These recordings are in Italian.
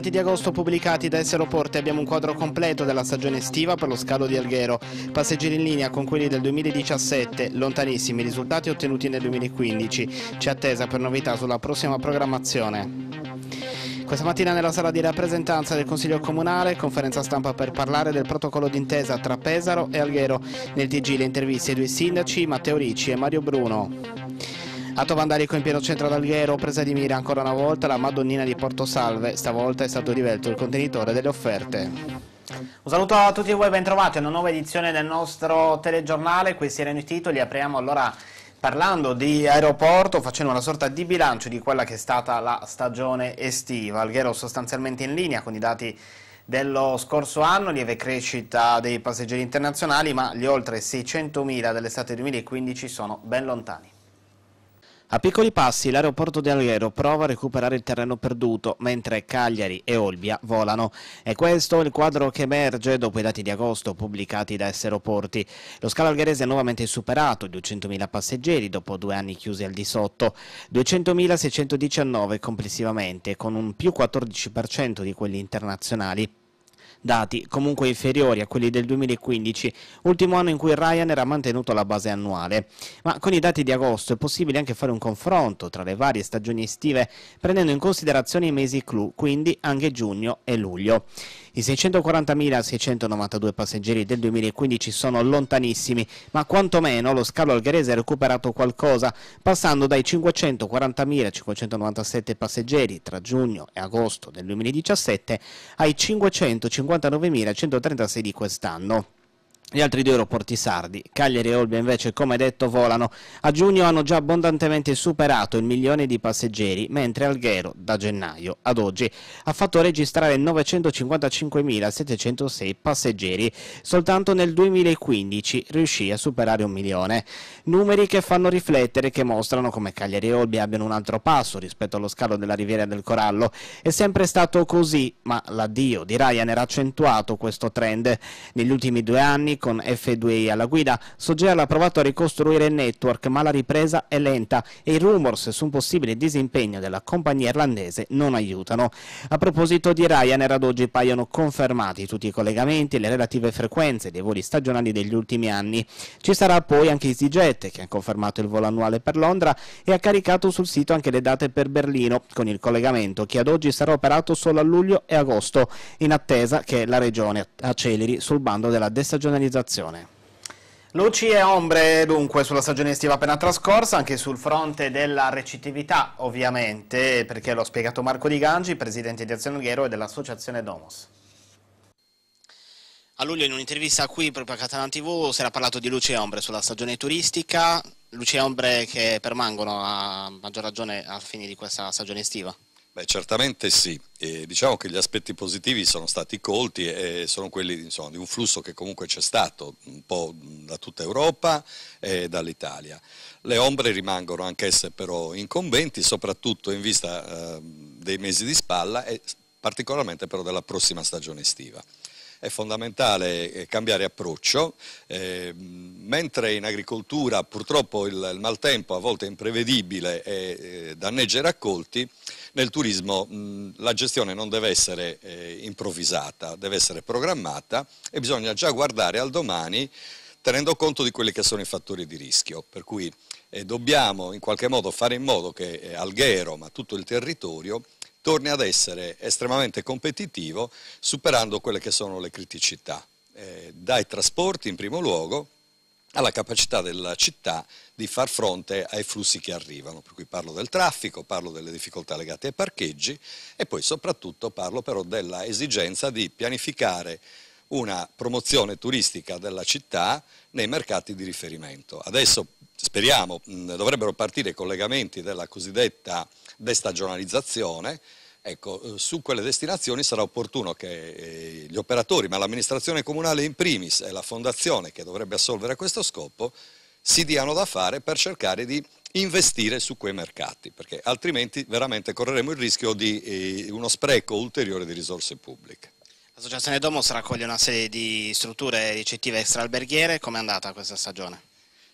dati di agosto pubblicati da Esseroporte abbiamo un quadro completo della stagione estiva per lo scalo di Alghero. Passeggeri in linea con quelli del 2017, lontanissimi risultati ottenuti nel 2015. C'è attesa per novità sulla prossima programmazione. Questa mattina nella sala di rappresentanza del Consiglio Comunale, conferenza stampa per parlare del protocollo d'intesa tra Pesaro e Alghero. Nel TG le interviste ai due sindaci Matteo Ricci e Mario Bruno. A Tovandarico in pieno centro ad Alghero, presa di mira ancora una volta la Madonnina di Porto Salve, stavolta è stato rivelto il contenitore delle offerte. Un saluto a tutti voi, bentrovati a una nuova edizione del nostro telegiornale, questi erano i titoli, apriamo allora parlando di aeroporto, facendo una sorta di bilancio di quella che è stata la stagione estiva, Alghero sostanzialmente in linea con i dati dello scorso anno, lieve crescita dei passeggeri internazionali, ma gli oltre 600.000 dell'estate 2015 sono ben lontani. A piccoli passi l'aeroporto di Alghero prova a recuperare il terreno perduto, mentre Cagliari e Olbia volano. E questo è il quadro che emerge dopo i dati di agosto pubblicati da Esseroporti. Lo scalo algherese è nuovamente superato, 200.000 passeggeri dopo due anni chiusi al di sotto, 200.619 complessivamente, con un più 14% di quelli internazionali dati comunque inferiori a quelli del 2015, ultimo anno in cui Ryanair ha mantenuto la base annuale. Ma con i dati di agosto è possibile anche fare un confronto tra le varie stagioni estive, prendendo in considerazione i mesi clou, quindi anche giugno e luglio. I 640.692 passeggeri del 2015 sono lontanissimi, ma quantomeno lo scalo algherese ha recuperato qualcosa, passando dai 540.597 passeggeri tra giugno e agosto del 2017 ai 559.136 di quest'anno. Gli altri due aeroporti sardi, Cagliari e Olbia invece come detto volano. A giugno hanno già abbondantemente superato il milione di passeggeri, mentre Alghero da gennaio ad oggi ha fatto registrare 955.706 passeggeri. Soltanto nel 2015 riuscì a superare un milione. Numeri che fanno riflettere e che mostrano come Cagliari e Olbia abbiano un altro passo rispetto allo scalo della Riviera del Corallo. È sempre stato così, ma l'addio di Ryan era accentuato questo trend. Negli ultimi due anni con F2i alla guida, Sogel ha provato a ricostruire il network ma la ripresa è lenta e i rumors su un possibile disimpegno della compagnia irlandese non aiutano. A proposito di Ryanair ad oggi paiono confermati tutti i collegamenti e le relative frequenze dei voli stagionali degli ultimi anni. Ci sarà poi anche EasyJet che ha confermato il volo annuale per Londra e ha caricato sul sito anche le date per Berlino con il collegamento che ad oggi sarà operato solo a luglio e agosto in attesa che la regione acceleri sul bando della destagionalizzazione penalizzazione. Luci e ombre dunque sulla stagione estiva appena trascorsa, anche sul fronte della recettività ovviamente, perché l'ho spiegato Marco Di Gangi, presidente di Azione Alghero e dell'associazione Domos. A luglio in un'intervista qui proprio a Catalan TV si era parlato di luci e ombre sulla stagione turistica, luci e ombre che permangono a maggior ragione a fine di questa stagione estiva. Beh, certamente sì, e diciamo che gli aspetti positivi sono stati colti e sono quelli insomma, di un flusso che comunque c'è stato un po' da tutta Europa e dall'Italia. Le ombre rimangono anch'esse però incombenti, soprattutto in vista eh, dei mesi di spalla e particolarmente però della prossima stagione estiva è fondamentale eh, cambiare approccio, eh, mentre in agricoltura purtroppo il, il, maltempo a volte è imprevedibile e eh, danneggia i raccolti, nel turismo mh, la gestione non deve essere eh, improvvisata, deve essere programmata e bisogna già guardare al domani tenendo conto di quelli che sono i fattori di rischio, per cui eh, dobbiamo in qualche modo fare in modo che eh, Alghero, ma tutto il territorio, torni ad essere estremamente competitivo superando quelle che sono le criticità, eh, dai trasporti in primo luogo, alla capacità della città di far fronte ai flussi che arrivano, per cui parlo del traffico, parlo delle difficoltà legate ai parcheggi e poi soprattutto parlo però della esigenza di pianificare una promozione turistica della città nei mercati di riferimento. Adesso speriamo mm, dovrebbero partire i collegamenti della cosiddetta destagionalizzazione, Ecco, eh, su quelle destinazioni sarà opportuno che eh, gli operatori, ma l'amministrazione comunale in primis e la fondazione che dovrebbe assolvere questo scopo, si diano da fare per cercare di investire su quei mercati, perché altrimenti veramente correremo il rischio di eh, uno spreco ulteriore di risorse pubbliche. L'associazione Domus raccoglie una serie di strutture ricettive extraalberghiere, come è andata questa stagione?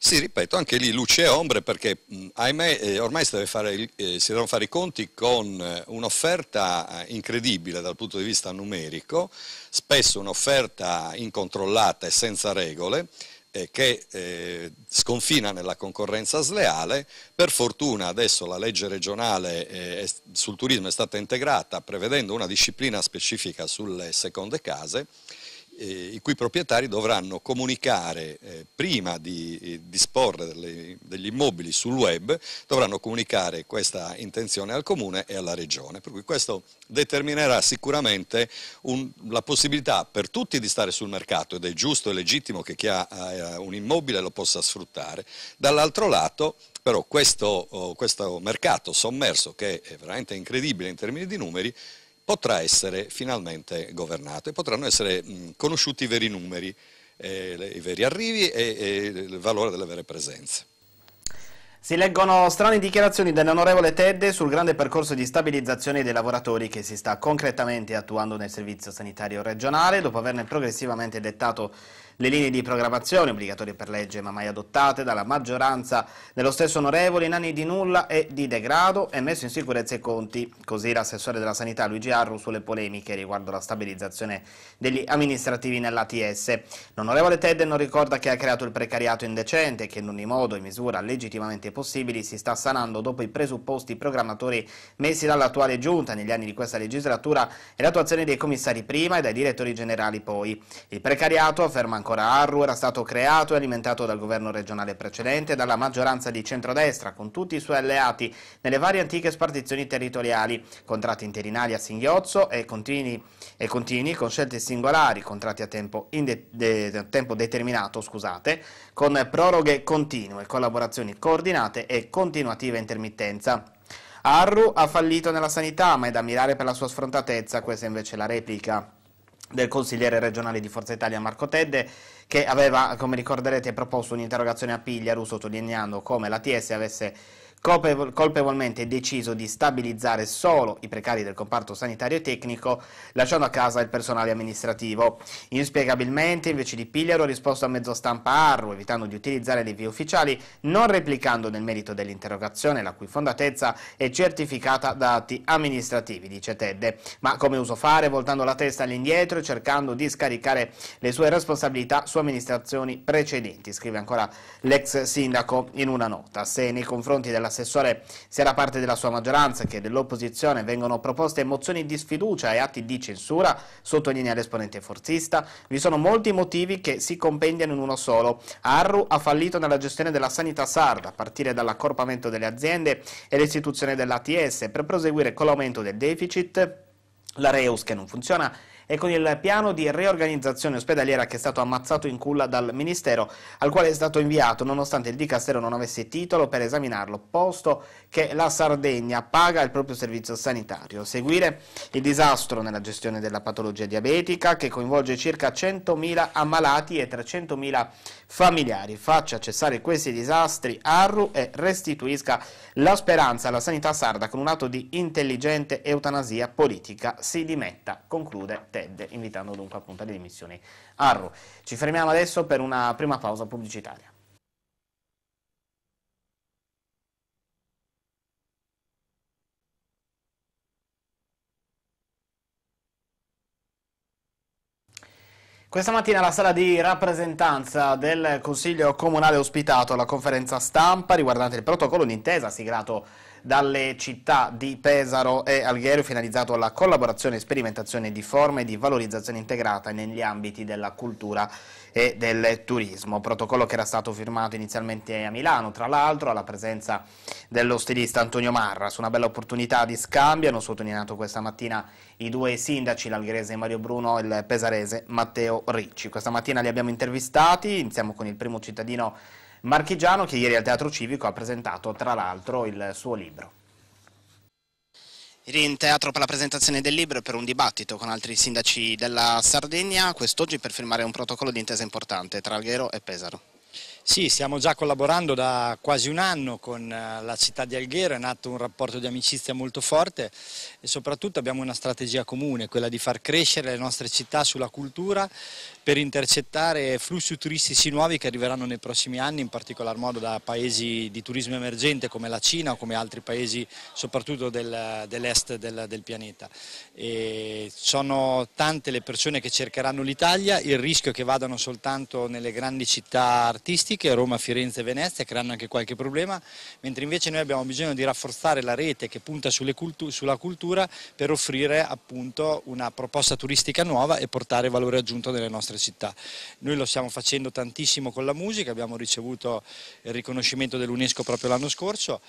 Sì, ripeto, anche lì luce e ombre perché mh, mm, ahimè, eh, ormai si, fare, eh, si, devono fare i conti con eh, un'offerta eh, incredibile dal punto di vista numerico, spesso un'offerta incontrollata e senza regole eh, che eh, sconfina nella concorrenza sleale. Per fortuna adesso la legge regionale sul turismo è stata integrata prevedendo una disciplina specifica sulle seconde case eh, i cui proprietari dovranno comunicare, eh, prima di eh, disporre delle, degli immobili sul web, dovranno comunicare questa intenzione al Comune e alla Regione. Per cui questo determinerà sicuramente un, la possibilità per tutti di stare sul mercato ed è giusto e legittimo che chi ha, ha eh, un immobile lo possa sfruttare. Dall'altro lato però questo, oh, questo mercato sommerso che è veramente incredibile in termini di numeri potrà essere finalmente governato e potranno essere mh, conosciuti i veri numeri, eh, le, i veri arrivi e, e il valore delle vere presenze. Si leggono strane dichiarazioni dell'onorevole Tedde sul grande percorso di stabilizzazione dei lavoratori che si sta concretamente attuando nel servizio sanitario regionale, dopo averne progressivamente dettato le linee di programmazione, obbligatorie per legge ma mai adottate dalla maggioranza dello stesso onorevole in anni di nulla e di degrado, e messo in sicurezza i conti. Così l'assessore della sanità Luigi Arru sulle polemiche riguardo la stabilizzazione degli amministrativi nell'ATS. L'onorevole Tedden non ricorda che ha creato il precariato indecente e che in ogni modo e misura legittimamente possibili si sta sanando dopo i presupposti programmatori messi dall'attuale giunta negli anni di questa legislatura e l'attuazione dei commissari prima e dai direttori generali poi. Il precariato, afferma ancora Ancora Arru era stato creato e alimentato dal governo regionale precedente e dalla maggioranza di centrodestra con tutti i suoi alleati nelle varie antiche spartizioni territoriali, contratti interinali a singhiozzo e continui, e continui con scelte singolari, contratti a tempo, de, tempo determinato, scusate, con proroghe continue, collaborazioni coordinate e continuativa intermittenza. Arru ha fallito nella sanità, ma è da ammirare per la sua sfrontatezza, questa invece è la replica del consigliere regionale di Forza Italia Marco Tedde che aveva, come ricorderete, proposto un'interrogazione a Piglia, Russo, sottolineando come la TS avesse colpevolmente deciso di stabilizzare solo i precari del comparto sanitario e tecnico, lasciando a casa il personale amministrativo. Inspiegabilmente, invece di Pigliaro, ha risposto a mezzo stampa Arru, evitando di utilizzare le vie ufficiali, non replicando nel merito dell'interrogazione, la cui fondatezza è certificata da atti amministrativi, dice Tedde, ma come uso fare, voltando la testa all'indietro e cercando di scaricare le sue responsabilità su amministrazioni precedenti, scrive ancora l'ex sindaco in una nota. Se nei confronti della dell'assessore sia da parte della sua maggioranza che dell'opposizione vengono proposte mozioni di sfiducia e atti di censura, sottolinea l'esponente forzista, vi sono molti motivi che si compendiano in uno solo. Arru ha fallito nella gestione della sanità sarda, a partire dall'accorpamento delle aziende e l'istituzione dell'ATS, per proseguire con l'aumento del deficit, la Reus che non funziona e con il piano di riorganizzazione ospedaliera che è stato ammazzato in culla dal Ministero, al quale è stato inviato nonostante il Dicastero non avesse titolo per esaminarlo, posto che la Sardegna paga il proprio servizio sanitario. Seguire il disastro nella gestione della patologia diabetica che coinvolge circa 100.000 ammalati e 300.000 pazienti familiari, faccia cessare questi disastri Arru e restituisca la speranza alla sanità sarda con un atto di intelligente eutanasia politica, si dimetta, conclude Ted, invitando dunque appunto alle dimissioni Arru. Ci fermiamo adesso per una prima pausa pubblicitaria. Questa mattina la sala di rappresentanza del Consiglio Comunale ha ospitato la conferenza stampa riguardante il protocollo d'intesa siglato dalle città di Pesaro e Alghero finalizzato alla collaborazione, e sperimentazione di forme di valorizzazione integrata negli ambiti della cultura e del turismo. Protocollo che era stato firmato inizialmente a Milano, tra l'altro alla presenza dello stilista Antonio Marra. Su una bella opportunità di scambio hanno sottolineato questa mattina i due sindaci, l'algherese Mario Bruno e il pesarese Matteo Ricci. Questa mattina li abbiamo intervistati, iniziamo con il primo cittadino marchigiano che ieri al Teatro Civico ha presentato tra l'altro il suo libro. Ieri in teatro per la presentazione del libro e per un dibattito con altri sindaci della Sardegna, quest'oggi per firmare un protocollo di intesa importante tra Alghero e Pesaro. Sì, stiamo già collaborando da quasi un anno con eh, la città di Alghero, è nato un rapporto di amicizia molto forte e soprattutto abbiamo una strategia comune, quella di far crescere le nostre città sulla cultura per intercettare flussi turistici nuovi che arriveranno nei prossimi anni, in particolar modo da paesi di turismo emergente come la Cina o come altri paesi soprattutto del, dell'est del, del, pianeta. E sono tante le persone che cercheranno l'Italia, il rischio è che vadano soltanto nelle grandi città artistiche, Roma, Firenze e Venezia, creano anche qualche problema, mentre invece noi abbiamo bisogno di rafforzare la rete che punta sulla cultura cultura per offrire appunto una proposta turistica nuova e portare valore aggiunto nelle nostre città. Noi lo stiamo facendo tantissimo con la musica, abbiamo ricevuto il riconoscimento dell'UNESCO proprio l'anno scorso,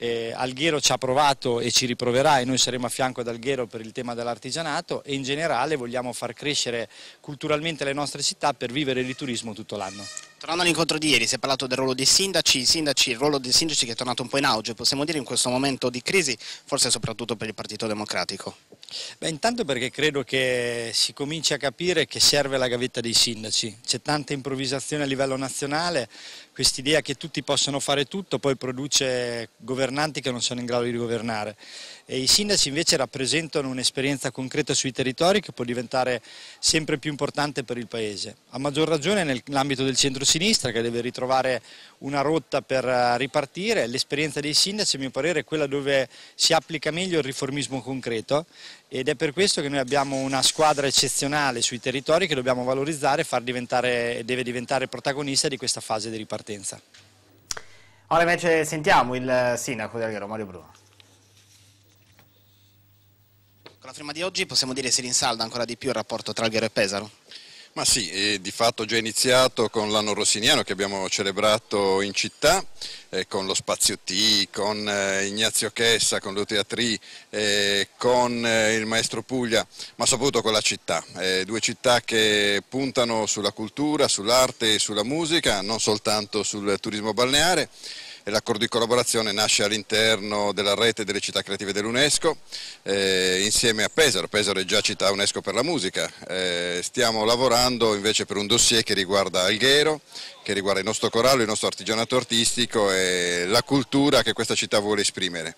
eh, Alghero ci ha provato e ci riproverà e noi saremo a fianco ad Alghero per il tema dell'artigianato e in generale vogliamo far crescere culturalmente le nostre città per vivere il turismo tutto l'anno. Tornando all'incontro di ieri si è parlato del ruolo dei sindaci, sindaci, il ruolo dei sindaci che è tornato un po' in auge, possiamo dire in questo momento di crisi, forse soprattutto per il Partito Democratico. Beh, intanto perché credo che si cominci a capire che serve la gavetta dei sindaci, c'è tanta improvvisazione a livello nazionale, quest'idea che tutti possano fare tutto poi produce governanti che non sono in grado di governare e i sindaci invece rappresentano un'esperienza concreta sui territori che può diventare sempre più importante per il Paese, a maggior ragione nell'ambito del centro-sinistra che deve ritrovare una rotta per eh, ripartire, l'esperienza dei sindaci a mio parere è quella dove si applica meglio il riformismo concreto ed è per questo che noi abbiamo una squadra eccezionale sui territori che dobbiamo valorizzare e far diventare, deve diventare protagonista di questa fase di ripartenza. Ora invece sentiamo il sindaco di Alghero, Mario Bruno. Con la firma di oggi possiamo dire si rinsalda ancora di più il rapporto tra Alghero e Pesaro? Ma sì, eh, di fatto già iniziato con l'anno rossiniano che abbiamo celebrato in città, eh, con lo Spazio T, con eh, Ignazio Chessa, con l'Uteatri, eh, con eh, il Maestro Puglia, ma soprattutto con la città. Eh, due città che puntano sulla cultura, sull'arte e sulla musica, non soltanto sul turismo balneare e l'accordo di collaborazione nasce all'interno della rete delle città creative dell'UNESCO eh, insieme a Pesaro, Pesaro è già città UNESCO per la musica, eh, stiamo lavorando invece per un dossier che riguarda Alghero che riguarda il nostro corallo, il nostro artigianato artistico e la cultura che questa città vuole esprimere.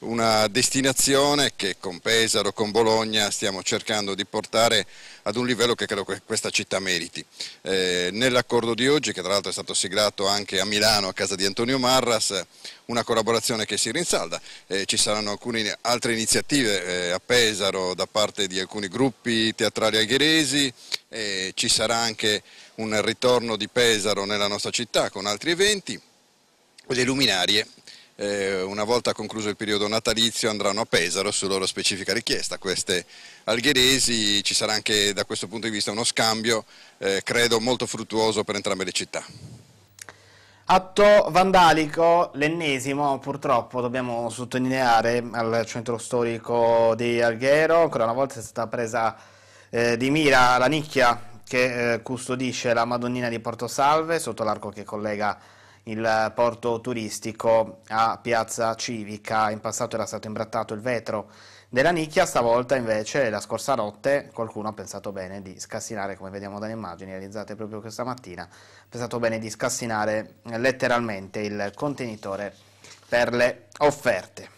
Una destinazione che con Pesaro, con Bologna stiamo cercando di portare ad un livello che credo che questa città meriti. Eh, nell'accordo di oggi, che tra l'altro è stato siglato anche a Milano a casa di Antonio Marras, una collaborazione che si rinsalda, eh, ci saranno alcune altre iniziative eh, a Pesaro da parte di alcuni gruppi teatrali alghiresi, eh, ci sarà anche un ritorno di Pesaro nella nostra città con altri eventi, le luminarie eh, una volta concluso il periodo natalizio andranno a Pesaro su loro specifica richiesta. Queste algheresi ci sarà anche da questo punto di vista uno scambio, eh, credo, molto fruttuoso per entrambe le città. Atto vandalico, l'ennesimo purtroppo, dobbiamo sottolineare, al centro storico di Alghero, ancora una volta è stata presa eh, di mira la nicchia che eh, custodisce la Madonnina di Porto Salve sotto l'arco che collega il porto turistico a Piazza Civica, in passato era stato imbrattato il vetro della nicchia. Stavolta invece la scorsa notte qualcuno ha pensato bene di scassinare, come vediamo dalle immagini realizzate proprio questa mattina, ha pensato bene di scassinare letteralmente il contenitore per le offerte.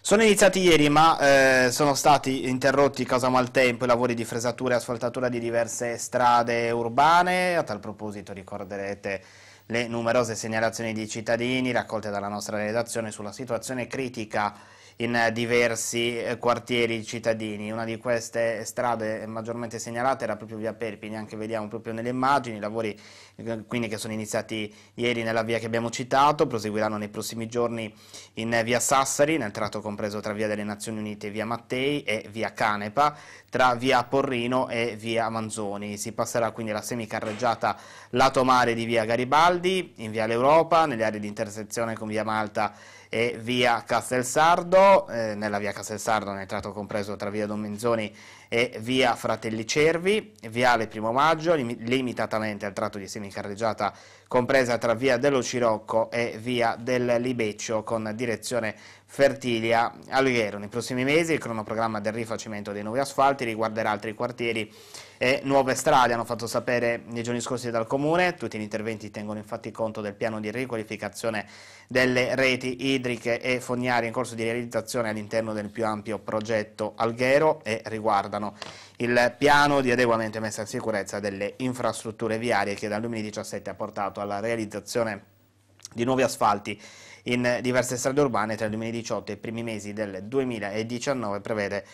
Sono iniziati ieri ma eh, sono stati interrotti causa maltempo i lavori di fresatura e asfaltatura di diverse strade urbane, a tal proposito ricorderete le numerose segnalazioni di cittadini raccolte dalla nostra redazione sulla situazione critica in eh, diversi eh, quartieri cittadini. Una di queste strade maggiormente segnalate era proprio via Perpigna, anche vediamo proprio nelle immagini, i lavori eh, quindi che sono iniziati ieri nella via che abbiamo citato, proseguiranno nei prossimi giorni in via Sassari, nel tratto compreso tra via delle Nazioni Unite e via Mattei e via Canepa, tra via Porrino e via Manzoni. Si passerà quindi alla semicarreggiata lato mare di via Garibaldi, in via l'Europa, nelle aree di intersezione con via Malta e via Castelsardo, eh, nella via Castelsardo nel tratto compreso tra via Domenzoni e via Fratelli Cervi, viale Primo Maggio, lim limitatamente al tratto di semicarreggiata compresa tra via dello Scirocco e via del Libeccio con direzione Fertilia Alghero. Nei prossimi mesi il cronoprogramma del rifacimento dei nuovi asfalti riguarderà altri quartieri e nuove strade hanno fatto sapere nei giorni scorsi dal Comune, tutti gli interventi tengono infatti conto del piano di riqualificazione delle reti idriche e fognarie in corso di realizzazione all'interno del più ampio progetto Alghero e riguardano il piano di adeguamento e messa in sicurezza delle infrastrutture viarie che dal 2017 ha portato alla realizzazione di nuovi asfalti in diverse strade urbane tra il 2018 e i primi mesi del 2019 prevede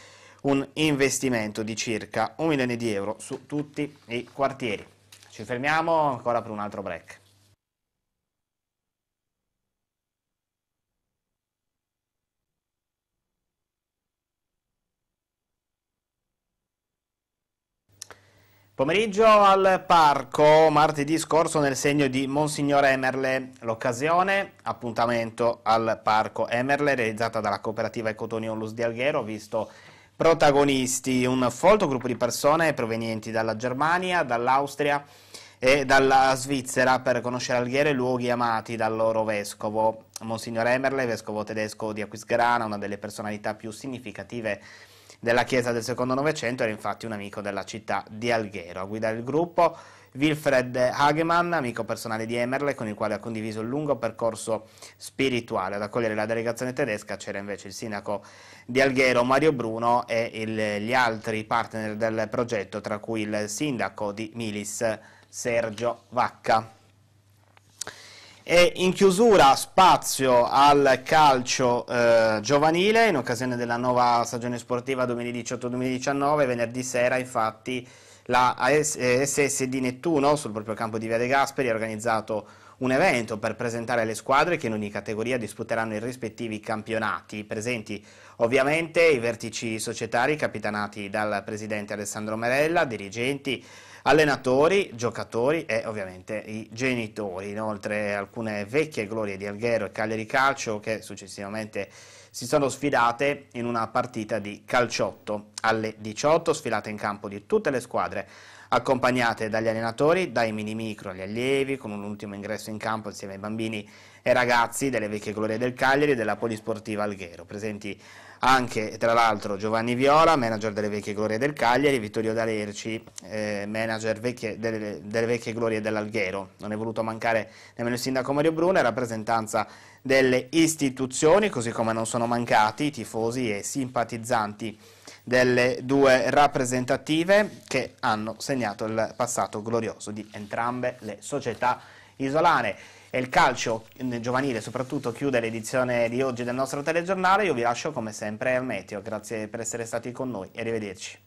un investimento di circa un milione di euro su tutti i quartieri. Ci fermiamo ancora per un altro break. Pomeriggio al parco, martedì scorso nel segno di Monsignore Emerle, l'occasione, appuntamento al parco Emerle realizzata dalla cooperativa Ecotoniolus di Alghero, visto protagonisti, un folto gruppo di persone provenienti dalla Germania, dall'Austria e dalla Svizzera per conoscere Alghero e luoghi amati dal loro vescovo, Monsignor Emerle, vescovo tedesco di Aquisgrana, una delle personalità più significative della chiesa del secondo novecento, era infatti un amico della città di Alghero. A guidare il gruppo Wilfred Hageman, amico personale di Emerle, con il quale ha condiviso un lungo percorso spirituale. Ad accogliere la delegazione tedesca c'era invece il sindaco di Alghero Mario Bruno e il, gli altri partner del progetto, tra cui il sindaco di Milis Sergio Vacca. E in chiusura spazio al calcio eh, giovanile in occasione della nuova stagione sportiva 2018-2019, venerdì sera infatti la SSD eh, Nettuno sul proprio campo di Via De Gasperi ha organizzato un evento per presentare le squadre che in ogni categoria disputeranno i rispettivi campionati, presenti ovviamente i vertici societari capitanati dal presidente Alessandro Merella, dirigenti, allenatori, giocatori e ovviamente i genitori, inoltre alcune vecchie glorie di Alghero e Cagliari Calcio che successivamente si sono sfidate in una partita di calciotto alle 18, sfilate in campo di tutte le squadre accompagnate dagli allenatori, dai mini micro agli allievi, con un ultimo ingresso in campo insieme ai bambini e ragazzi delle vecchie glorie del Cagliari e della Polisportiva Alghero, presenti anche tra l'altro Giovanni Viola, manager delle vecchie glorie del Cagliari, e Vittorio D'Alerci, eh, manager vecchie, delle, delle, vecchie glorie dell'Alghero. Non è voluto mancare nemmeno il sindaco Mario Bruno, in rappresentanza delle istituzioni, così come non sono mancati i tifosi e simpatizzanti delle due rappresentative che hanno segnato il passato glorioso di entrambe le società isolane e il calcio giovanile soprattutto chiude l'edizione di oggi del nostro telegiornale. Io vi lascio come sempre al meteo. Grazie per essere stati con noi arrivederci.